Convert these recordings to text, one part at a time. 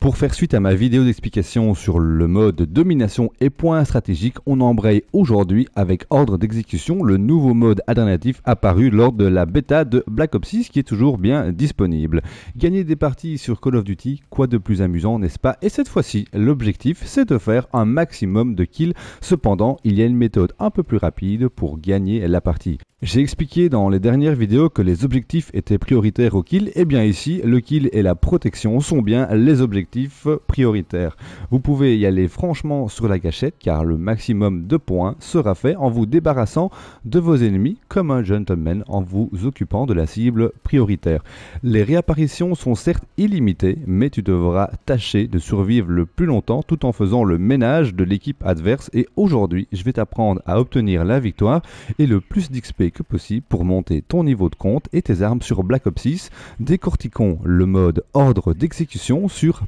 Pour faire suite à ma vidéo d'explication sur le mode domination et points stratégiques, on embraye aujourd'hui avec ordre d'exécution le nouveau mode alternatif apparu lors de la bêta de Black Ops 6 qui est toujours bien disponible. Gagner des parties sur Call of Duty, quoi de plus amusant n'est-ce pas Et cette fois-ci, l'objectif c'est de faire un maximum de kills, cependant il y a une méthode un peu plus rapide pour gagner la partie. J'ai expliqué dans les dernières vidéos que les objectifs étaient prioritaires au kill, et eh bien ici, le kill et la protection sont bien les objectifs Prioritaire. Vous pouvez y aller franchement sur la gâchette car le maximum de points sera fait en vous débarrassant de vos ennemis comme un gentleman en vous occupant de la cible prioritaire. Les réapparitions sont certes illimitées mais tu devras tâcher de survivre le plus longtemps tout en faisant le ménage de l'équipe adverse et aujourd'hui je vais t'apprendre à obtenir la victoire et le plus d'XP que possible pour monter ton niveau de compte et tes armes sur Black Ops 6, décortiquons le mode ordre d'exécution sur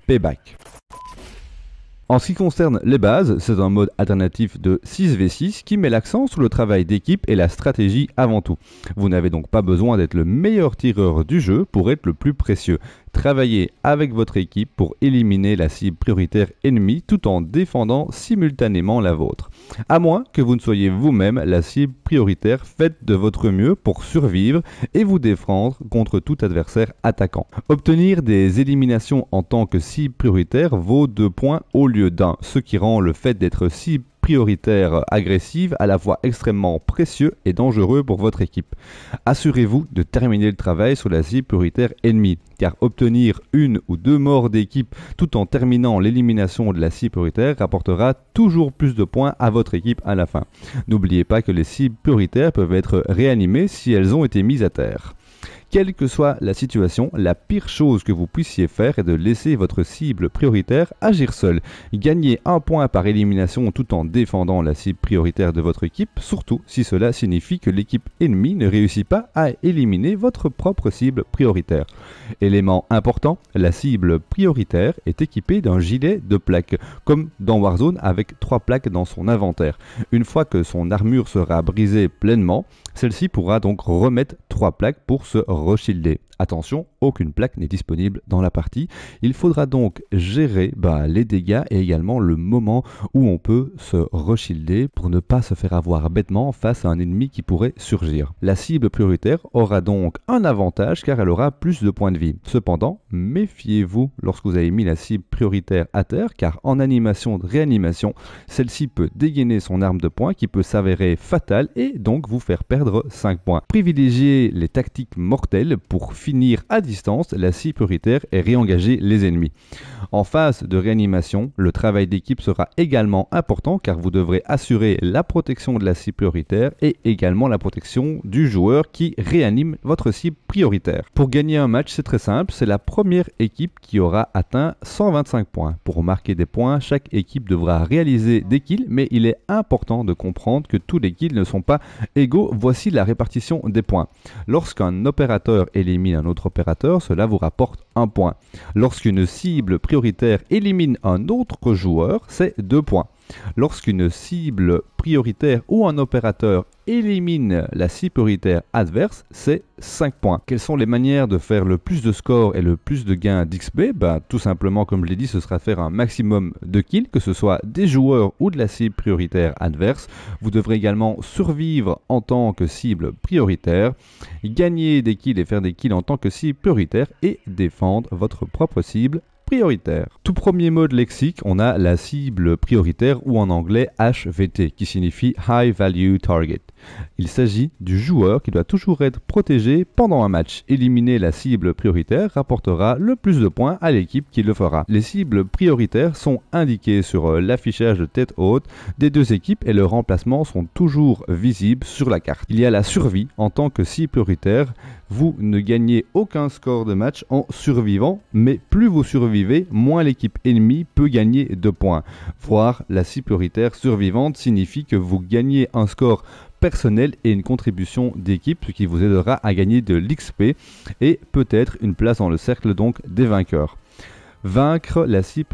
en ce qui concerne les bases, c'est un mode alternatif de 6v6 qui met l'accent sur le travail d'équipe et la stratégie avant tout. Vous n'avez donc pas besoin d'être le meilleur tireur du jeu pour être le plus précieux. Travaillez avec votre équipe pour éliminer la cible prioritaire ennemie tout en défendant simultanément la vôtre à moins que vous ne soyez vous-même la cible prioritaire, faites de votre mieux pour survivre et vous défendre contre tout adversaire attaquant. Obtenir des éliminations en tant que cible prioritaire vaut deux points au lieu d'un, ce qui rend le fait d'être cible prioritaire agressive à la fois extrêmement précieux et dangereux pour votre équipe. Assurez-vous de terminer le travail sur la cible prioritaire ennemie, car obtenir une ou deux morts d'équipe tout en terminant l'élimination de la cible prioritaire rapportera toujours plus de points à votre équipe à la fin. N'oubliez pas que les cibles prioritaires peuvent être réanimées si elles ont été mises à terre. Quelle que soit la situation, la pire chose que vous puissiez faire est de laisser votre cible prioritaire agir seule. Gagner un point par élimination tout en défendant la cible prioritaire de votre équipe, surtout si cela signifie que l'équipe ennemie ne réussit pas à éliminer votre propre cible prioritaire. Élément important, la cible prioritaire est équipée d'un gilet de plaques, comme dans Warzone avec trois plaques dans son inventaire. Une fois que son armure sera brisée pleinement, celle-ci pourra donc remettre trois plaques pour se Rothschildé. Attention, aucune plaque n'est disponible dans la partie. Il faudra donc gérer bah, les dégâts et également le moment où on peut se reschilder pour ne pas se faire avoir bêtement face à un ennemi qui pourrait surgir. La cible prioritaire aura donc un avantage car elle aura plus de points de vie. Cependant, méfiez-vous lorsque vous avez mis la cible prioritaire à terre car en animation de réanimation, celle-ci peut dégainer son arme de poing qui peut s'avérer fatale et donc vous faire perdre 5 points. Privilégiez les tactiques mortelles pour finir à la cible prioritaire et réengager les ennemis. En phase de réanimation, le travail d'équipe sera également important car vous devrez assurer la protection de la cible prioritaire et également la protection du joueur qui réanime votre cible prioritaire. Pour gagner un match, c'est très simple, c'est la première équipe qui aura atteint 125 points. Pour marquer des points, chaque équipe devra réaliser des kills, mais il est important de comprendre que tous les kills ne sont pas égaux. Voici la répartition des points. Lorsqu'un opérateur élimine un autre opérateur, cela vous rapporte un point. Lorsqu'une cible prioritaire élimine un autre joueur, c'est deux points. Lorsqu'une cible prioritaire ou un opérateur élimine la cible prioritaire adverse, c'est 5 points. Quelles sont les manières de faire le plus de score et le plus de gains d'XP bah, Tout simplement, comme je l'ai dit, ce sera faire un maximum de kills, que ce soit des joueurs ou de la cible prioritaire adverse. Vous devrez également survivre en tant que cible prioritaire, gagner des kills et faire des kills en tant que cible prioritaire et défendre votre propre cible prioritaire. Tout premier mode lexique, on a la cible prioritaire ou en anglais HVT qui signifie High Value Target. Il s'agit du joueur qui doit toujours être protégé pendant un match. Éliminer la cible prioritaire rapportera le plus de points à l'équipe qui le fera. Les cibles prioritaires sont indiquées sur euh, l'affichage de tête haute des deux équipes et leurs remplacements sont toujours visibles sur la carte. Il y a la survie en tant que cible prioritaire. Vous ne gagnez aucun score de match en survivant, mais plus vous survivez, moins l'équipe ennemie peut gagner de points. Voir la cible prioritaire survivante signifie que vous gagnez un score personnel et une contribution d'équipe, ce qui vous aidera à gagner de l'XP et peut-être une place dans le cercle donc des vainqueurs. Vaincre la scie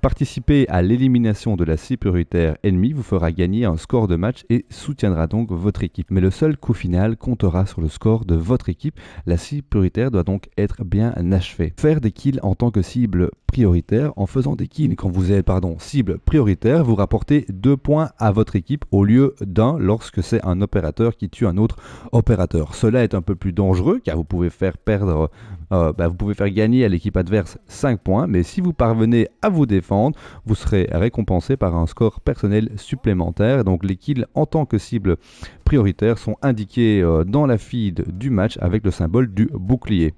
Participer à l'élimination de la scie prioritaire ennemie vous fera gagner un score de match et soutiendra donc votre équipe. Mais le seul coup final comptera sur le score de votre équipe. La scie doit donc être bien achevée. Faire des kills en tant que cible prioritaire. En faisant des kills quand vous avez pardon, cible prioritaire, vous rapportez 2 points à votre équipe au lieu d'un lorsque c'est un opérateur qui tue un autre opérateur. Cela est un peu plus dangereux car vous pouvez faire perdre, euh, bah, vous pouvez faire gagner à l'équipe adverse 5 points, mais si vous parvenez à vous défendre, vous serez récompensé par un score personnel supplémentaire. Donc les kills en tant que cible prioritaire sont indiqués euh, dans la feed du match avec le symbole du bouclier.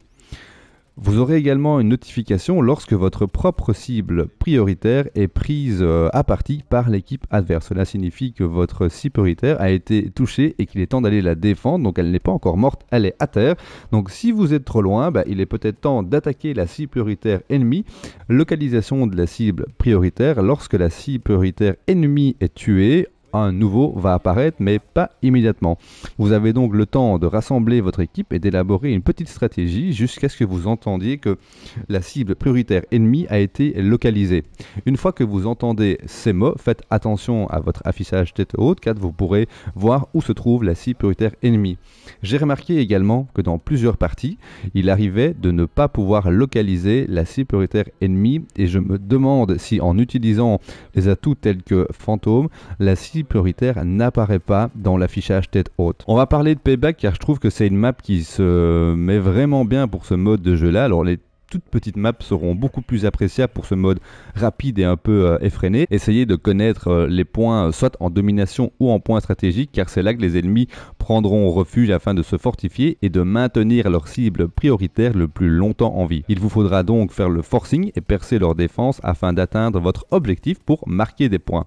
Vous aurez également une notification lorsque votre propre cible prioritaire est prise euh, à partie par l'équipe adverse. Cela signifie que votre cible prioritaire a été touchée et qu'il est temps d'aller la défendre. Donc elle n'est pas encore morte, elle est à terre. Donc si vous êtes trop loin, bah, il est peut-être temps d'attaquer la cible prioritaire ennemie. Localisation de la cible prioritaire. Lorsque la cible prioritaire ennemie est tuée, un nouveau va apparaître, mais pas immédiatement. Vous avez donc le temps de rassembler votre équipe et d'élaborer une petite stratégie jusqu'à ce que vous entendiez que la cible prioritaire ennemie a été localisée. Une fois que vous entendez ces mots, faites attention à votre affichage tête haute, car vous pourrez voir où se trouve la cible prioritaire ennemie. J'ai remarqué également que dans plusieurs parties, il arrivait de ne pas pouvoir localiser la cible prioritaire ennemie, et je me demande si en utilisant les atouts tels que fantôme, la cible prioritaire n'apparaît pas dans l'affichage tête haute. On va parler de Payback car je trouve que c'est une map qui se met vraiment bien pour ce mode de jeu là. Alors les toutes petites maps seront beaucoup plus appréciables pour ce mode rapide et un peu euh, effréné. Essayez de connaître euh, les points euh, soit en domination ou en points stratégiques car c'est là que les ennemis prendront refuge afin de se fortifier et de maintenir leur cible prioritaire le plus longtemps en vie. Il vous faudra donc faire le forcing et percer leur défense afin d'atteindre votre objectif pour marquer des points.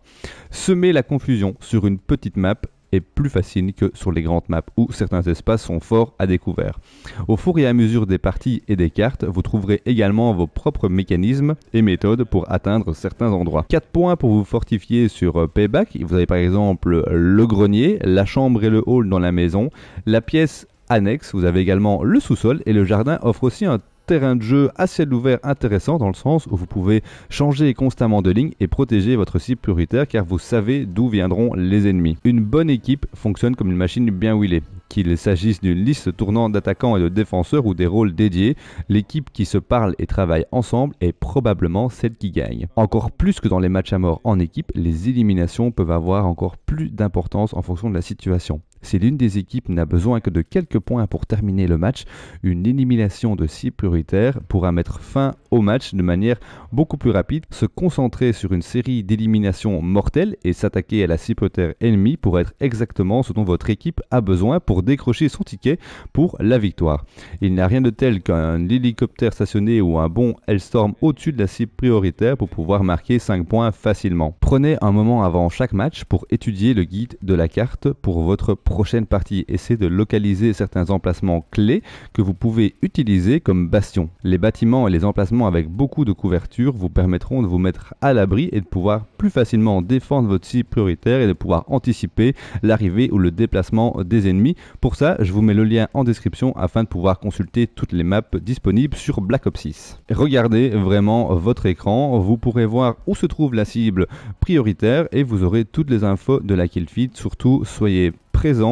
Semez la confusion sur une petite map plus facile que sur les grandes maps où certains espaces sont forts à découvert. Au fur et à mesure des parties et des cartes, vous trouverez également vos propres mécanismes et méthodes pour atteindre certains endroits. 4 points pour vous fortifier sur euh, Payback, vous avez par exemple le grenier, la chambre et le hall dans la maison, la pièce annexe, vous avez également le sous-sol et le jardin offre aussi un terrain de jeu à ciel ouvert intéressant dans le sens où vous pouvez changer constamment de ligne et protéger votre cible prioritaire car vous savez d'où viendront les ennemis. Une bonne équipe fonctionne comme une machine bien huilée. Qu'il s'agisse d'une liste tournante d'attaquants et de défenseurs ou des rôles dédiés, l'équipe qui se parle et travaille ensemble est probablement celle qui gagne. Encore plus que dans les matchs à mort en équipe, les éliminations peuvent avoir encore plus d'importance en fonction de la situation. Si l'une des équipes n'a besoin que de quelques points pour terminer le match, une élimination de six prioritaire pourra mettre fin au match de manière beaucoup plus rapide. Se concentrer sur une série d'éliminations mortelles et s'attaquer à la prioritaire ennemie pour être exactement ce dont votre équipe a besoin pour décrocher son ticket pour la victoire. Il n'y a rien de tel qu'un hélicoptère stationné ou un bon Hellstorm au-dessus de la cible prioritaire pour pouvoir marquer 5 points facilement. Prenez un moment avant chaque match pour étudier le guide de la carte pour votre prochaine partie. Essayez de localiser certains emplacements clés que vous pouvez utiliser comme bastion. Les bâtiments et les emplacements avec beaucoup de couverture vous permettront de vous mettre à l'abri et de pouvoir plus facilement défendre votre cible prioritaire et de pouvoir anticiper l'arrivée ou le déplacement des ennemis. Pour ça, je vous mets le lien en description afin de pouvoir consulter toutes les maps disponibles sur Black Ops 6. Regardez vraiment votre écran, vous pourrez voir où se trouve la cible prioritaire et vous aurez toutes les infos de la killfeed Surtout, soyez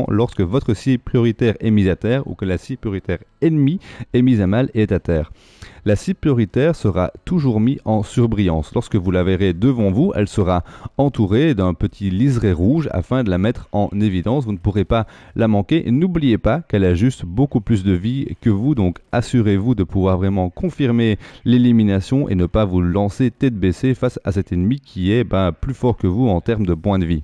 lorsque votre cible prioritaire est mise à terre ou que la cible prioritaire ennemie est mise à mal et est à terre. La cible prioritaire sera toujours mise en surbrillance. Lorsque vous la verrez devant vous, elle sera entourée d'un petit liseré rouge afin de la mettre en évidence. Vous ne pourrez pas la manquer. N'oubliez pas qu'elle a juste beaucoup plus de vie que vous, donc assurez-vous de pouvoir vraiment confirmer l'élimination et ne pas vous lancer tête baissée face à cet ennemi qui est ben, plus fort que vous en termes de points de vie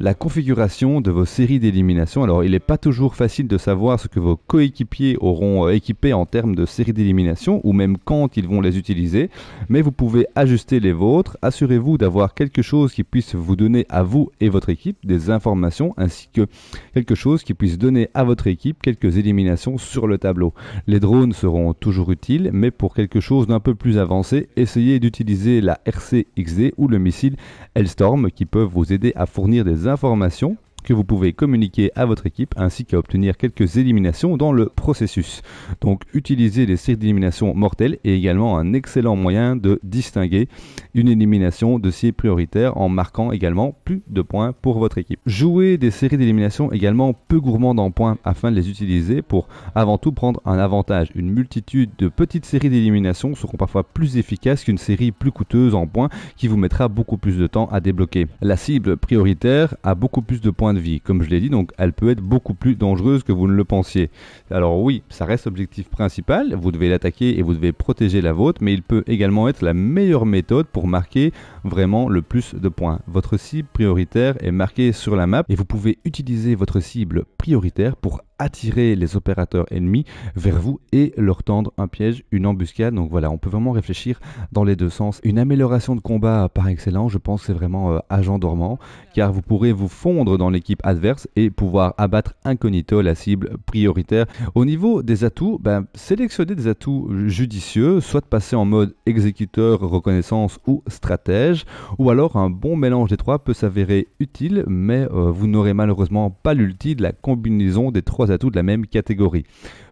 la configuration de vos séries d'élimination. Alors, il n'est pas toujours facile de savoir ce que vos coéquipiers auront euh, équipé en termes de séries d'élimination ou même quand ils vont les utiliser, mais vous pouvez ajuster les vôtres. Assurez-vous d'avoir quelque chose qui puisse vous donner à vous et votre équipe des informations ainsi que quelque chose qui puisse donner à votre équipe quelques éliminations sur le tableau. Les drones seront toujours utiles, mais pour quelque chose d'un peu plus avancé, essayez d'utiliser la RCXD ou le missile Hellstorm qui peuvent vous aider à fournir des informations que vous pouvez communiquer à votre équipe ainsi qu'à obtenir quelques éliminations dans le processus. Donc utiliser des séries d'élimination mortelles est également un excellent moyen de distinguer une élimination de cibles prioritaires en marquant également plus de points pour votre équipe. Jouez des séries d'élimination également peu gourmandes en points afin de les utiliser pour avant tout prendre un avantage. Une multitude de petites séries d'élimination seront parfois plus efficaces qu'une série plus coûteuse en points qui vous mettra beaucoup plus de temps à débloquer. La cible prioritaire a beaucoup plus de points de vie. Comme je l'ai dit, donc elle peut être beaucoup plus dangereuse que vous ne le pensiez. Alors oui, ça reste l'objectif principal, vous devez l'attaquer et vous devez protéger la vôtre, mais il peut également être la meilleure méthode pour marquer vraiment le plus de points. Votre cible prioritaire est marquée sur la map et vous pouvez utiliser votre cible prioritaire pour attirer les opérateurs ennemis vers vous et leur tendre un piège, une embuscade. Donc voilà, on peut vraiment réfléchir dans les deux sens. Une amélioration de combat par excellence, je pense, c'est vraiment euh, agent dormant, car vous pourrez vous fondre dans l'équipe adverse et pouvoir abattre incognito la cible prioritaire. Au niveau des atouts, ben, sélectionnez des atouts judicieux, soit passer en mode exécuteur, reconnaissance ou stratège, ou alors un bon mélange des trois peut s'avérer utile, mais euh, vous n'aurez malheureusement pas l'ulti de la combinaison des trois à atouts de la même catégorie.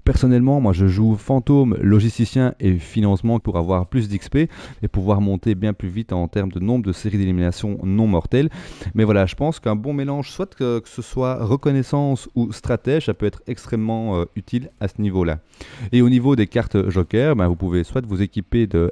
Personnellement, moi je joue fantôme, logisticien et financement pour avoir plus d'XP et pouvoir monter bien plus vite en termes de nombre de séries d'élimination non mortelles. Mais voilà, je pense qu'un bon mélange, soit que, ce soit reconnaissance ou stratège, ça peut être extrêmement euh, utile à ce niveau-là. Et au niveau des cartes joker, ben, vous pouvez soit vous équiper de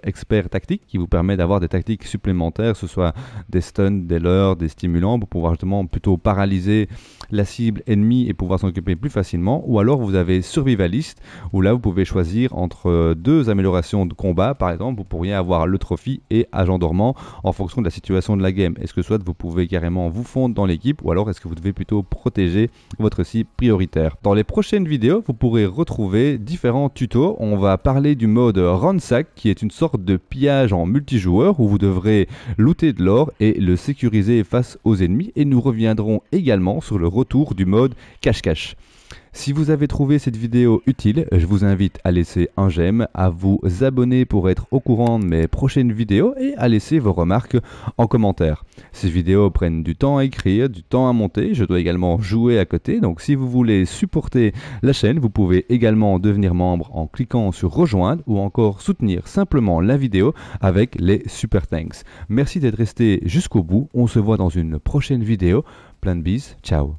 tactiques qui vous permet d'avoir des tactiques supplémentaires, que ce soit des stuns, des lures, des stimulants pour pouvoir justement plutôt paralyser la cible ennemie et pouvoir s'en occuper plus facilement. Ou alors vous avez survivaliste où là vous pouvez choisir entre euh, deux améliorations de combat, par exemple, vous pourriez avoir le trophy et agent dormant en fonction de la situation de la game. Est-ce que soit vous pouvez carrément vous fondre dans l'équipe, ou alors est-ce que vous devez plutôt protéger votre site prioritaire. Dans les prochaines vidéos, vous pourrez retrouver différents tutos. On va parler du mode ransack, qui est une sorte de pillage en multijoueur où vous devrez looter de l'or et le sécuriser face aux ennemis. Et nous reviendrons également sur le retour du mode cache-cache. Si vous avez trouvé cette vidéo utile, je vous invite à laisser un j'aime, à vous abonner pour être au courant de mes prochaines vidéos et à laisser vos remarques en commentaire. Ces vidéos prennent du temps à écrire, du temps à monter, je dois également jouer à côté, donc si vous voulez supporter la chaîne, vous pouvez également devenir membre en cliquant sur rejoindre ou encore soutenir simplement la vidéo avec les super thanks. Merci d'être resté jusqu'au bout, on se voit dans une prochaine vidéo, plein de bis, ciao